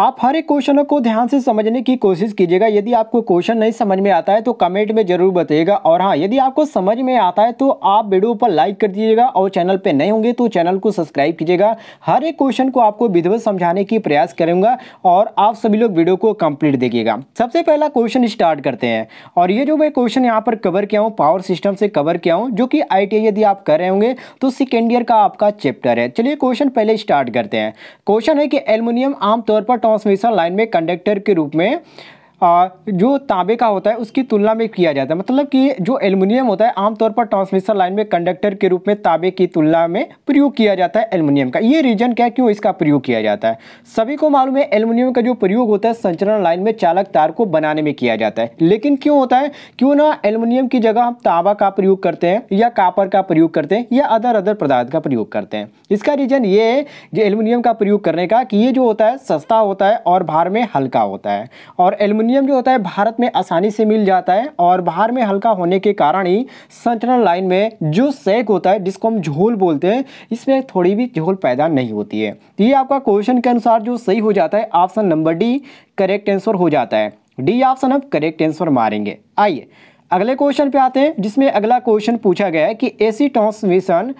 आप हर एक क्वेश्चनों को ध्यान से समझने की कोशिश कीजिएगा यदि आपको क्वेश्चन नहीं समझ में आता है तो कमेंट में जरूर बताइएगा और हाँ यदि आपको समझ में आता है तो आप वीडियो पर लाइक कर दीजिएगा और चैनल पर नए होंगे तो चैनल को सब्सक्राइब कीजिएगा हर एक क्वेश्चन को आपको विधिवत समझाने की प्रयास करूँगा और आप सभी लोग वीडियो को कंप्लीट देखिएगा सबसे पहला क्वेश्चन स्टार्ट करते हैं और ये जो मैं क्वेश्चन यहाँ पर कवर किया हूँ पावर सिस्टम से कवर किया हूँ जो कि आई यदि आप कर रहे होंगे तो सेकेंड ईयर का आपका चैप्टर है चलिए क्वेश्चन पहले स्टार्ट करते हैं क्वेश्चन है कि एल्यूमिनियम आमतौर पर ट्रांसमिशन लाइन में कंडक्टर के रूप में जो तांबे का होता है उसकी तुलना में किया जाता है मतलब कि जो एल्युमिनियम होता है आमतौर पर ट्रांसमिशन लाइन में कंडक्टर के रूप में तांबे की तुलना में प्रयोग किया जाता है एल्युमिनियम का ये रीजन क्या है क्यों इसका प्रयोग किया जाता है सभी को मालूम है एल्युमिनियम का जो प्रयोग होता है संचरण लाइन में चालक तार को बनाने में किया जाता है लेकिन क्यों होता है क्यों ना एल्युमिनियम की जगह हम तांबा का प्रयोग करते हैं या कापर का प्रयोग करते हैं या अदर अदर पदार्थ का प्रयोग करते हैं इसका रीजन ये है जो एल्युमिनियम का प्रयोग करने का कि ये जो होता है सस्ता होता है और भार में हल्का होता है और एल्युमिनियम एल्यूमिनियम जो होता है भारत में आसानी से मिल जाता है और बाहर में हल्का होने के कारण ही सेंट्रल लाइन में जो सेक होता है जिसको हम झोल बोलते हैं इसमें थोड़ी भी झोल पैदा नहीं होती है तो ये आपका क्वेश्चन के अनुसार जो सही हो जाता है option number D correct answer हो जाता है डी ऑप्शन हम करेक्ट आंसर मारेंगे आइए अगले क्वेश्चन पे आते हैं जिसमें अगला क्वेश्चन पूछा गया है कि AC transmission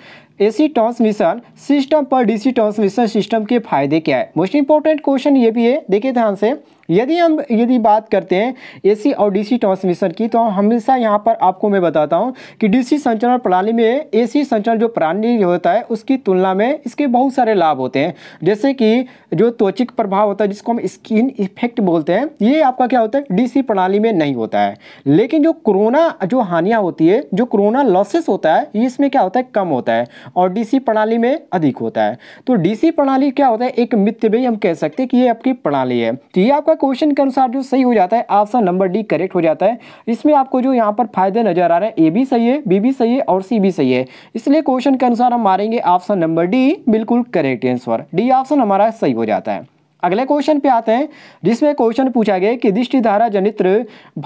AC transmission system पर डीसी ट्रांसमिशन सिस्टम के फायदे क्या है मोस्ट इंपॉर्टेंट क्वेश्चन ये भी है देखिए ध्यान से यदि हम यदि बात करते हैं एसी और डीसी ट्रांसमिशन की तो हमेशा यहाँ पर आपको मैं बताता हूँ कि डीसी संचरण प्रणाली में एसी संचरण जो प्रणाली होता है उसकी तुलना में इसके बहुत सारे लाभ होते हैं जैसे कि जो त्वचिक प्रभाव होता है जिसको हम स्किन इफेक्ट बोलते हैं ये आपका क्या होता है डी प्रणाली में नहीं होता है लेकिन जो कोरोना जो हानियाँ होती है जो कोरोना लॉसेस होता है ये इसमें क्या होता है कम होता है और डी प्रणाली में अधिक होता है तो डी प्रणाली क्या होता है एक मित्य भी हम कह सकते हैं कि ये आपकी प्रणाली है तो ये आपका क्वेश्चन के अनुसार जो सही हो जाता है ऑप्शन नंबर डी करेक्ट हो जाता है इसमें आपको जो यहाँ पर फायदे नजर आ रहे हैं ए भी सही है बी भी सही है और सी भी सही है इसलिए क्वेश्चन के अनुसार हम मारेंगे ऑप्शन नंबर डी बिल्कुल करेक्ट आंसर डी ऑप्शन हमारा सही हो जाता है अगले क्वेश्चन पे आते हैं जिसमें क्वेश्चन पूछा गया कि दिष्टिधारा जनित्र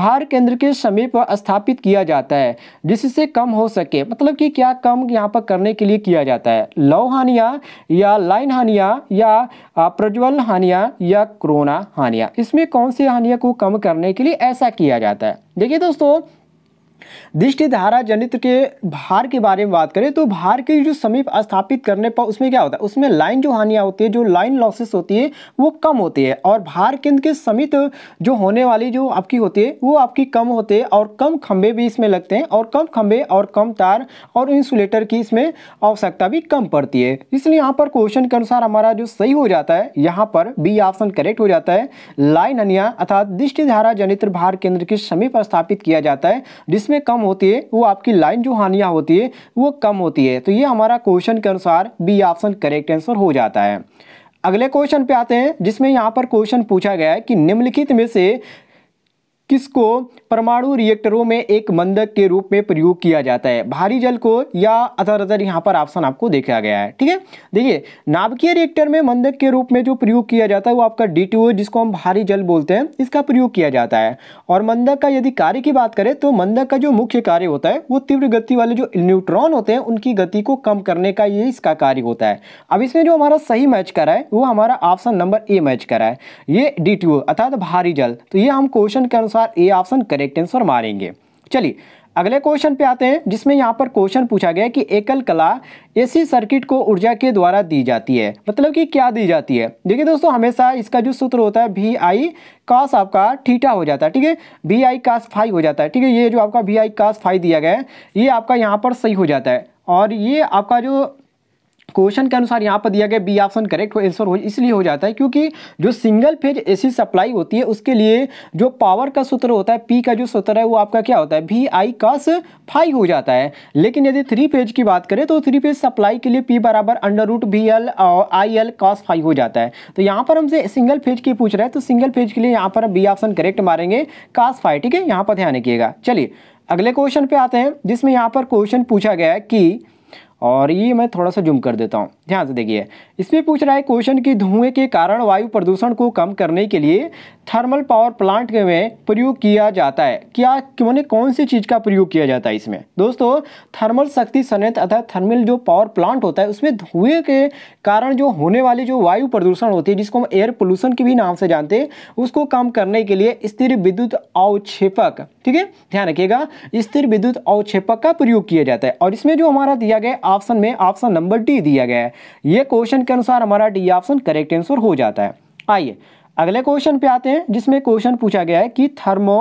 भार केंद्र के समीप स्थापित किया जाता है जिससे कम हो सके मतलब कि क्या कम यहाँ पर करने के लिए किया जाता है लव हानिया या लाइन हानिया या प्रज्वल हानिया या कोरोना हानिया इसमें कौन सी हानिया को कम करने के लिए ऐसा किया जाता है देखिए दोस्तों दृष्टिधारा जनित के भार के बारे में बात करें तो भार के जो समीप स्थापित करने पर उसमें क्या होता है उसमें लाइन जो हानियाँ होती है जो लाइन लॉसेस होती है वो कम होती है और भार केंद्र के समीप जो होने वाली जो आपकी होती है वो आपकी कम होते हैं और कम खंभे भी इसमें लगते हैं और कम खंभे और कम तार और इंसुलेटर की इसमें आवश्यकता भी कम पड़ती है इसलिए यहाँ पर क्वेश्चन के अनुसार हमारा जो सही हो जाता है यहाँ पर बी ऑप्शन करेक्ट हो जाता है लाइन हनिया अर्थात दृष्टिधारा जनित्र भार केंद्र के समीप स्थापित किया जाता है जिसमें कम होती है वो आपकी लाइन जो हानियाँ होती है वो कम होती है तो ये हमारा क्वेश्चन के अनुसार बी ऑप्शन करेक्ट आंसर हो जाता है अगले क्वेश्चन पे आते हैं जिसमें यहाँ पर क्वेश्चन पूछा गया है कि निम्नलिखित में से किसको परमाणु रिएक्टरों में एक मंदक के रूप में प्रयोग किया जाता है भारी जल को या अदर अदर यहाँ पर ऑप्शन आपको देखा गया है ठीक है देखिए नाभिकीय रिएक्टर में मंदक के रूप में जो प्रयोग किया जाता है वो आपका डी जिसको हम भारी जल बोलते हैं इसका प्रयोग किया जाता है और मंदक का यदि कार्य की बात करें तो मंदक का जो मुख्य कार्य होता है वो तीव्र गति वाले जो न्यूट्रॉन होते हैं उनकी गति को कम करने का ये इसका कार्य होता है अब इसमें जो हमारा सही मैच करा है वो हमारा ऑप्शन नंबर ए मैच करा है ये डी अर्थात भारी जल तो ये हम क्वेश्चन के अनुसार बार ए ऑप्शन करेक्ट आंसर मारेंगे चलिए अगले क्वेश्चन पे आते हैं जिसमें यहाँ पर क्वेश्चन पूछा गया है कि एकल कला एसी सर्किट को ऊर्जा के द्वारा दी जाती है मतलब कि क्या दी जाती है देखिए दोस्तों हमेशा इसका जो सूत्र होता है वी आई कास आपका ठीठा हो जाता है ठीक है वी आई कास फाई हो जाता है ठीक है ये जो आपका वी आई कास फाई दिया गया है ये आपका यहाँ पर सही हो जाता है और ये आपका जो क्वेश्चन के अनुसार यहाँ पर दिया गया बी ऑप्शन करेक्ट आंसर हो इसलिए हो जाता है क्योंकि जो सिंगल फेज एसी सप्लाई होती है उसके लिए जो पावर का सूत्र होता है पी का जो सूत्र है वो आपका क्या होता है वी आई कस फाइव हो जाता है लेकिन यदि थ्री फेज की बात करें तो थ्री फेज सप्लाई के लिए पी बराबर अंडर रूट बी एल और आई एल कॉस फाइव हो जाता है तो यहाँ पर हमसे सिंगल फेज की पूछ रहे हैं तो सिंगल फेज के लिए यहाँ पर बी ऑप्शन करेक्ट मारेंगे कास फाइव ठीक है यहाँ पर ध्यान रखिएगा चलिए अगले क्वेश्चन पे आते हैं जिसमें यहाँ पर क्वेश्चन पूछा गया है कि और ये मैं थोड़ा सा जुम कर देता हूँ ध्यान से देखिए इसमें पूछ रहा है क्वेश्चन कि धुएं के कारण वायु प्रदूषण को कम करने के लिए थर्मल पावर प्लांट में प्रयोग किया जाता है क्या मैंने कौन सी चीज़ का प्रयोग किया जाता है इसमें दोस्तों थर्मल शक्ति संयंत्र अर्थात थर्मल जो पावर प्लांट होता है उसमें धुएं के कारण जो होने वाली जो वायु प्रदूषण होती है जिसको हम एयर पोल्यूशन के भी नाम से जानते हैं उसको कम करने के लिए स्थिर विद्युत अवक्षेपक ठीक है ध्यान रखिएगा स्थिर विद्युत अवक्षेपक का प्रयोग किया जाता है और इसमें जो हमारा दिया गया ऑप्शन में ऑप्शन नंबर डी दिया गया है ये क्वेश्चन के अनुसार हमारा डी ऑप्शन करेक्ट आंसर हो जाता है आइए अगले क्वेश्चन पे आते हैं जिसमें क्वेश्चन पूछा गया है कि थर्मो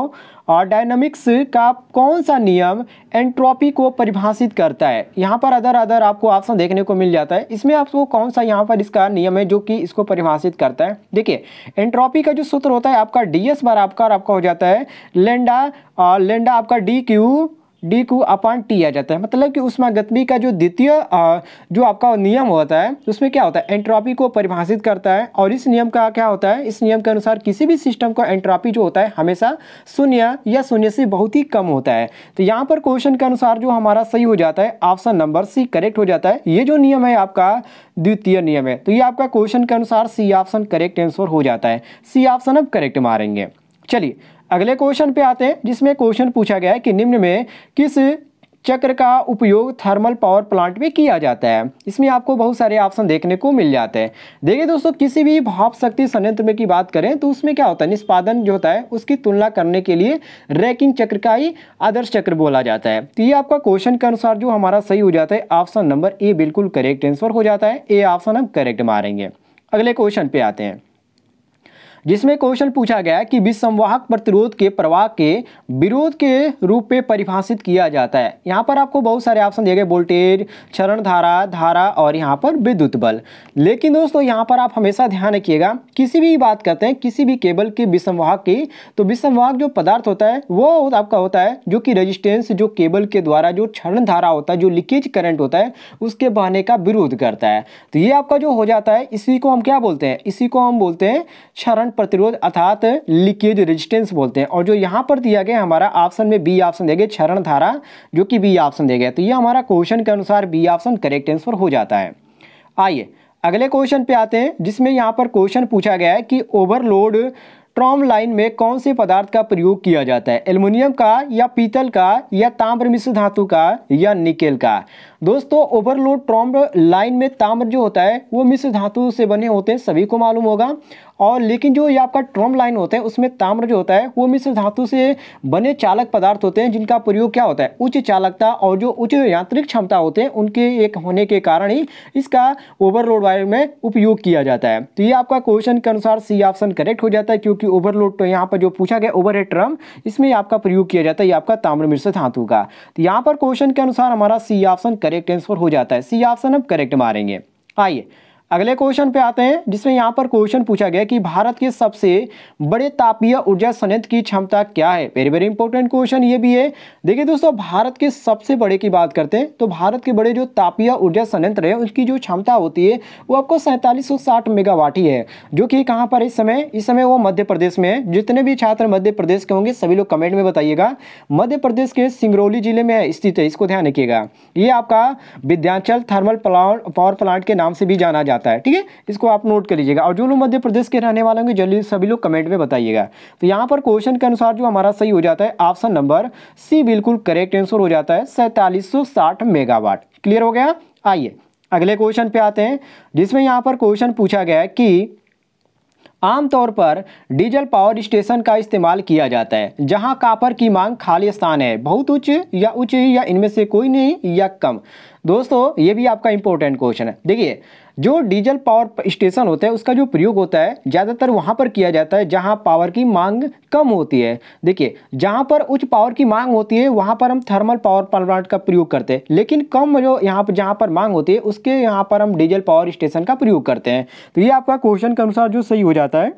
और डायनामिक्स का कौन सा नियम एंट्रोपी को परिभाषित करता है यहाँ पर अदर अदर आपको ऑप्शन देखने को मिल जाता है इसमें आपको कौन सा यहाँ पर इसका नियम है जो कि इसको परिभाषित करता है देखिए एंट्रोपी का जो सूत्र होता है आपका डी एस बार आपका और आपका हो जाता है लेंडा और लेंडा आपका डी क्यू डी को अपान टी आ जाता है मतलब कि उष्मागतमी का जो द्वितीय जो आपका नियम होता है उसमें क्या होता है एंट्रॉपी को परिभाषित करता है और इस नियम का क्या होता है इस नियम के अनुसार किसी भी सिस्टम का एंट्रॉपी जो होता है हमेशा शून्य या शून्य से बहुत ही कम होता है तो यहाँ पर क्वेश्चन के अनुसार जो हमारा सही हो जाता है ऑप्शन नंबर सी करेक्ट हो जाता है ये जो नियम है आपका द्वितीय नियम है तो ये आपका क्वेश्चन के अनुसार सी ऑप्शन करेक्ट आंसर हो जाता है सी ऑप्शन अब करेक्ट मारेंगे चलिए अगले क्वेश्चन पे आते हैं जिसमें क्वेश्चन पूछा गया है कि निम्न में किस चक्र का उपयोग थर्मल पावर प्लांट में किया जाता है इसमें आपको बहुत सारे ऑप्शन देखने को मिल जाते हैं देखिए दोस्तों किसी भी भाप शक्ति संयंत्र में की बात करें तो उसमें क्या होता है निष्पादन जो होता है उसकी तुलना करने के लिए रैकिंग चक्र का ही आदर्श चक्र बोला जाता है तो ये आपका क्वेश्चन के अनुसार जो हमारा सही हो जाता है ऑप्शन नंबर ए बिल्कुल करेक्ट आंसर हो जाता है ए ऑप्शन हम करेक्ट मारेंगे अगले क्वेश्चन पे आते हैं जिसमें क्वेश्चन पूछा गया कि विसंवाहक प्रतिरोध के प्रवाह के विरोध के रूप में परिभाषित किया जाता है यहाँ पर आपको बहुत सारे ऑप्शन दिए गए वोल्टेज क्षरण धारा धारा और यहाँ पर विद्युत बल लेकिन दोस्तों यहाँ पर आप हमेशा ध्यान रखिएगा किसी भी बात करते हैं किसी भी केबल के विसंवाहक की तो विसंवाहक जो पदार्थ होता है वो आपका होता है जो कि रजिस्टेंस जो केबल के द्वारा जो क्षरण धारा होता है जो लीकेज करंट होता है उसके बहने का विरोध करता है तो ये आपका जो हो जाता है इसी को हम क्या बोलते हैं इसी को हम बोलते हैं क्षरण प्रतिरोध अर्थात लीकेज रेजिस्टेंस बोलते हैं और जो यहाँ पर दिया गया हमारा ऑप्शन में बी ऑप्शन देंगे क्षरण धारा जो कि बी ऑप्शन दे गया तो ये हमारा क्वेश्चन के अनुसार बी ऑप्शन करेक्ट आंसर हो जाता है आइए अगले क्वेश्चन पे आते हैं जिसमें यहाँ पर क्वेश्चन पूछा गया है कि ओवरलोड ट्रॉम लाइन में कौन से पदार्थ का प्रयोग किया जाता है एल्युमिनियम का या पीतल का या ताम्र मिश्र धातु का या निकेल का दोस्तों ओवरलोड ट्रॉम्ब लाइन में ताम्र जो होता है वो मिश्र धातु से बने होते हैं सभी को मालूम होगा और लेकिन जो ये आपका ट्रॉम्ब लाइन होता है उसमें ताम्र जो होता है वो मिश्र धातु से बने चालक पदार्थ होते हैं जिनका प्रयोग क्या होता है उच्च चालकता और जो उच्च यांत्रिक क्षमता होते हैं उनके एक होने के कारण ही इसका ओवरलोड वायर में उपयोग किया जाता है तो ये आपका क्वेश्चन के अनुसार सी ऑप्शन करेक्ट हो जाता है क्योंकि ओवरलोड तो यहाँ पर जो पूछा गया ओवर ट्रम इसमें आपका प्रयोग किया जाता है ये आपका ताम्र मिश्र धातु का तो यहाँ पर क्वेश्चन के अनुसार हमारा सी ऑप्शन करेक्ट आंसर हो जाता है सी ऑप्शन अब करेक्ट मारेंगे आइए अगले क्वेश्चन पे आते हैं जिसमें यहाँ पर क्वेश्चन पूछा गया कि भारत के सबसे बड़े तापीय ऊर्जा संयंत्र की क्षमता क्या है वेरी वेरी इंपॉर्टेंट क्वेश्चन ये भी है देखिए दोस्तों भारत के सबसे बड़े की बात करते हैं तो भारत के बड़े जो तापीय ऊर्जा संयंत्र है उसकी जो क्षमता होती है वो आपको सैंतालीस मेगावाट ही है जो कि कहाँ पर इस समय इस समय वो मध्य प्रदेश में है जितने भी छात्र मध्य प्रदेश के होंगे सभी लोग कमेंट में बताइएगा मध्य प्रदेश के सिंगरौली जिले में स्थित है इसको ध्यान रखिएगा ये आपका विद्यांचल थर्मल पावर प्लांट के नाम से भी जाना जाता है आता है ठीक है इसको आप नोट कर लीजिएगा और जो लोग मध्य प्रदेश के रहने वाले होंगे जल्दी सभी लोग कमेंट में बताइएगा तो यहाँ पर क्वेश्चन के अनुसार जो हमारा सही हो जाता है ऑप्शन नंबर सी बिल्कुल करेक्ट आंसर हो जाता है सैंतालीस मेगावाट क्लियर हो गया आइए अगले क्वेश्चन पे आते हैं जिसमें यहाँ पर क्वेश्चन पूछा गया है कि आमतौर पर डीजल पावर स्टेशन का इस्तेमाल किया जाता है जहां कापर की मांग खाली स्थान है बहुत उच्च या उच्च या इनमें से कोई नहीं या कम दोस्तों ये भी आपका इंपॉर्टेंट क्वेश्चन है देखिए जो डीजल पावर स्टेशन होता है उसका जो प्रयोग होता है ज़्यादातर वहाँ पर किया जाता है जहाँ पावर की मांग कम होती है देखिए जहाँ पर उच्च पावर की मांग होती है वहाँ पर हम थर्मल पावर प्लांट का प्रयोग करते हैं लेकिन कम जो यहाँ पर जहाँ पर मांग होती है उसके यहाँ पर हम डीजल पावर स्टेशन का प्रयोग करते हैं तो ये आपका क्वेश्चन के अनुसार जो सही हो जाता है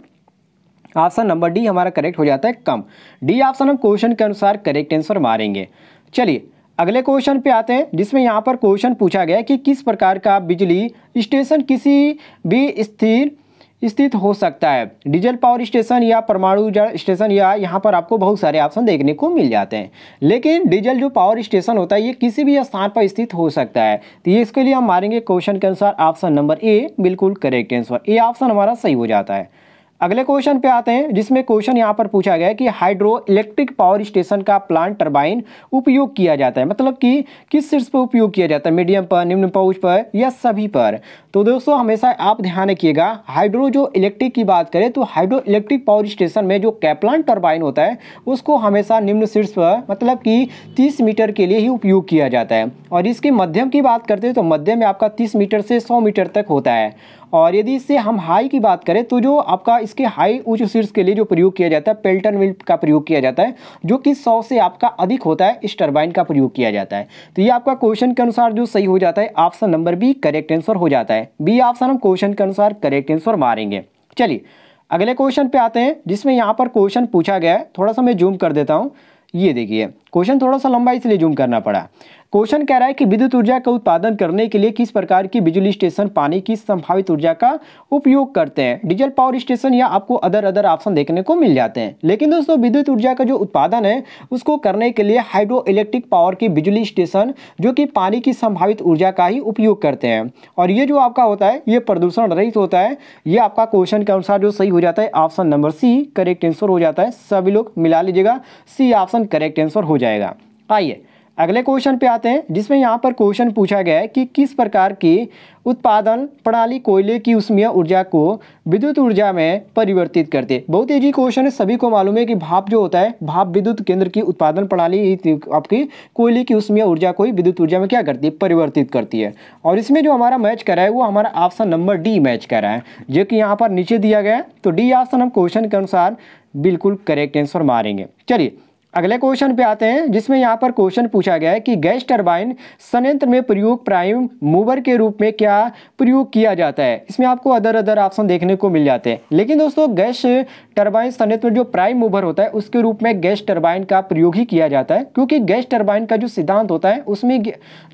ऑप्शन नंबर डी हमारा करेक्ट हो जाता है कम डी ऑप्शन हम क्वेश्चन के अनुसार करेक्ट आंसर मारेंगे चलिए अगले क्वेश्चन पे आते हैं जिसमें यहाँ पर क्वेश्चन पूछा गया कि किस प्रकार का बिजली स्टेशन किसी भी स्थिर स्थित हो सकता है डीजल पावर स्टेशन या परमाणु ऊर्जा स्टेशन या यहाँ पर आपको बहुत सारे ऑप्शन देखने को मिल जाते हैं लेकिन डीजल जो पावर स्टेशन होता है ये किसी भी स्थान पर स्थित हो सकता है तो ये इसके लिए हम मारेंगे क्वेश्चन के अनुसार ऑप्शन नंबर ए बिल्कुल करेक्ट आंसर ए ऑप्शन हमारा सही हो जाता है अगले क्वेश्चन पे आते हैं जिसमें क्वेश्चन यहाँ पर पूछा गया है कि हाइड्रो इलेक्ट्रिक पावर स्टेशन का प्लांट टर्बाइन उपयोग किया जाता है मतलब कि किस शीर्ष पर उपयोग किया जाता है मीडियम पर निम्न पहुँच पर या सभी पर तो दोस्तों हमेशा आप ध्यान रखिएगा हाइड्रो जो इलेक्ट्रिक की बात करें तो हाइड्रो इलेक्ट्रिक पावर स्टेशन में जो कैप्लान टर्बाइन होता है उसको हमेशा निम्न शीर्ष पर मतलब कि 30 मीटर के लिए ही उपयोग किया जाता है और इसके मध्यम की बात करते हैं तो मध्यम में आपका 30 मीटर से 100 मीटर तक होता है और यदि इससे हम हाई की बात करें तो जो आपका इसके हाई उच्च शीर्ष के लिए जो प्रयोग किया जाता है पेल्टन विल्ट का प्रयोग किया जाता है जो कि सौ से आपका अधिक होता है इस टर्बाइन का प्रयोग किया जाता है तो ये आपका क्वेश्चन के अनुसार जो सही हो जाता है option number B correct answer हो जाता है है बी ऑप्शन हम क्वेश्चन के अनुसार करेक्ट आंसर मारेंगे चलिए अगले क्वेश्चन पे आते हैं जिसमें यहाँ पर क्वेश्चन पूछा गया है थोड़ा सा मैं जूम कर देता हूँ ये देखिए क्वेश्चन थोड़ा सा लंबा इसलिए जूम करना पड़ा क्वेश्चन कह रहा है कि विद्युत ऊर्जा का उत्पादन करने के लिए किस प्रकार की बिजली स्टेशन पानी की संभावित ऊर्जा का उपयोग करते हैं डीजल पावर स्टेशन या आपको अदर अदर ऑप्शन देखने को मिल जाते हैं लेकिन दोस्तों विद्युत ऊर्जा का जो उत्पादन है उसको करने के लिए हाइड्रो इलेक्ट्रिक पावर की बिजली स्टेशन जो कि पानी की संभावित ऊर्जा का ही उपयोग करते हैं और ये जो आपका होता है ये प्रदूषण रहित होता है ये आपका क्वेश्चन के अनुसार जो सही हो जाता है option number C correct answer हो जाता है सभी लोग मिला लीजिएगा सी ऑप्शन करेक्ट आंसर हो जाएगा आइए अगले क्वेश्चन पे आते हैं जिसमें यहाँ पर क्वेश्चन पूछा गया है कि किस प्रकार की उत्पादन प्रणाली कोयले की उष्मीय ऊर्जा को विद्युत ऊर्जा में परिवर्तित करती है बहुत ईजी क्वेश्चन है सभी को मालूम है कि भाप जो होता है भाप विद्युत केंद्र की उत्पादन प्रणाली आपकी कोयले की उष्मीय ऊर्जा को विद्युत ऊर्जा में क्या करती है परिवर्तित करती है और इसमें जो हमारा मैच करा है वो हमारा ऑप्शन नंबर डी मैच करा है जो कि यहाँ पर नीचे दिया गया है तो डी ऑप्शन हम क्वेश्चन के अनुसार बिल्कुल करेक्ट आंसर मारेंगे चलिए अगले क्वेश्चन पे आते हैं जिसमें यहाँ पर क्वेश्चन पूछा गया है कि गैस टरबाइन संयंत्र में प्रयोग प्राइम मूवर के रूप में क्या प्रयोग किया जाता है इसमें आपको अदर अदर ऑप्शन देखने को मिल जाते हैं लेकिन दोस्तों गैस टरबाइन संयंत्र में जो प्राइम मूवर होता है उसके रूप में गैस टरबाइन का प्रयोग ही किया जाता है क्योंकि गैस टर्बाइन का जो सिद्धांत होता है उसमें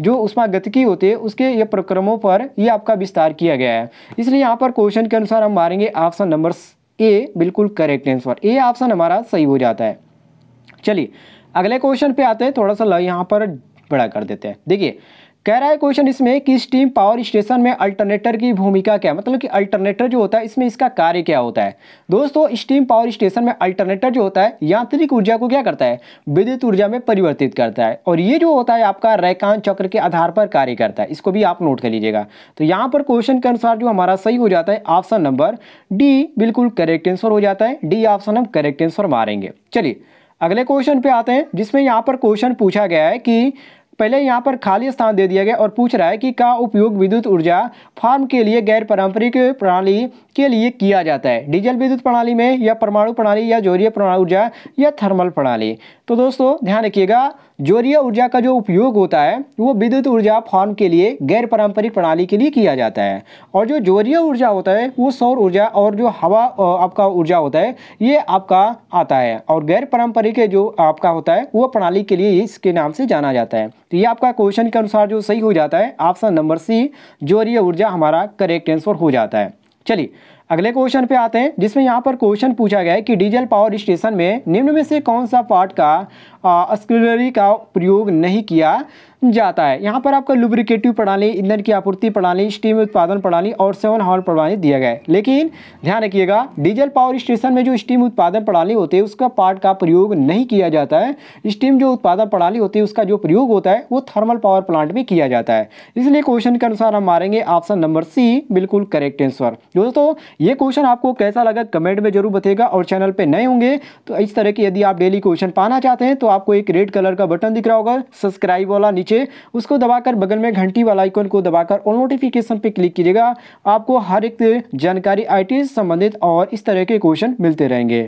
जो उष्मा गतिकी होती है उसके ये प्रक्रमों पर ये आपका विस्तार किया गया है इसलिए यहाँ पर क्वेश्चन के अनुसार हम मारेंगे ऑप्शन नंबर ए बिल्कुल करेक्ट आंसर ए ऑप्शन हमारा सही हो जाता है चलिए अगले क्वेश्चन पे आते हैं थोड़ा सा यहाँ पर बड़ा कर देते हैं देखिए कह रहा है क्वेश्चन इसमें कि स्टीम पावर स्टेशन में अल्टरनेटर की भूमिका क्या मतलब कि अल्टरनेटर जो होता है इसमें इसका कार्य क्या होता है दोस्तों स्टीम पावर स्टेशन में अल्टरनेटर जो होता है यांत्रिक ऊर्जा को क्या करता है विद्युत ऊर्जा में परिवर्तित करता है और ये जो होता है आपका रैकान चक्र के आधार पर कार्य करता है इसको भी आप नोट कर लीजिएगा तो यहाँ पर क्वेश्चन के अनुसार जो हमारा सही हो जाता है ऑप्शन नंबर डी बिल्कुल करेक्ट आंसर हो जाता है डी ऑप्शन हम करेक्ट आंसर मारेंगे चलिए अगले क्वेश्चन पे आते हैं जिसमें यहाँ पर क्वेश्चन पूछा गया है कि पहले यहाँ पर खाली स्थान दे दिया गया और पूछ रहा है कि का उपयोग विद्युत ऊर्जा फार्म के लिए गैर पारंपरिक प्रणाली के लिए किया जाता है डीजल विद्युत प्रणाली में या परमाणु प्रणाली या जोरीय प्रणाली ऊर्जा या थर्मल प्रणाली तो दोस्तों ध्यान रखिएगा जोरीय ऊर्जा का जो उपयोग होता है वो विद्युत ऊर्जा फार्म के लिए गैर पारंपरिक प्रणाली के लिए किया जाता है और जो जोरीय ऊर्जा होता है वो सौर ऊर्जा और जो हवा आपका ऊर्जा होता है ये आपका आता है और गैर पारंपरिक जो आपका होता है वो प्रणाली के लिए इसके नाम से जाना जाता है तो ये आपका क्वेश्चन के अनुसार जो सही हो जाता है ऑप्शन नंबर सी जो ऊर्जा हमारा करेक्ट आंसर हो जाता है चलिए अगले क्वेश्चन पे आते हैं जिसमें यहाँ पर क्वेश्चन पूछा गया है कि डीजल पावर स्टेशन में निम्न में से कौन सा पार्ट का अस्क्रिलरी का प्रयोग नहीं किया जाता है यहाँ पर आपका लुब्रिकेटिव प्रणाली ईंधन की आपूर्ति प्रणाली स्टीम उत्पादन प्रणाली और सेवन हॉल प्रणाली दिया गया है लेकिन ध्यान रखिएगा डीजल पावर स्टेशन में जो स्टीम उत्पादन प्रणाली होती है उसका पार्ट का प्रयोग नहीं किया जाता है स्टीम जो उत्पादन प्रणाली होती है उसका जो प्रयोग होता है वो थर्मल पावर प्लांट में किया जाता है इसलिए क्वेश्चन के अनुसार हम मारेंगे ऑप्शन नंबर सी बिल्कुल करेक्ट आंसर दोस्तों ये क्वेश्चन आपको कैसा लगा कमेंट में जरूर बताएगा और चैनल पर नए होंगे तो इस तरह के यदि आप डेली क्वेश्चन पाना चाहते हैं तो आपको एक रेड कलर का बटन दिख रहा होगा सब्सक्राइब वाला नीचे उसको दबाकर बगल में घंटी वाला आइकन को दबाकर ऑल नोटिफिकेशन पर क्लिक कीजिएगा आपको हर एक जानकारी आई संबंधित और इस तरह के क्वेश्चन मिलते रहेंगे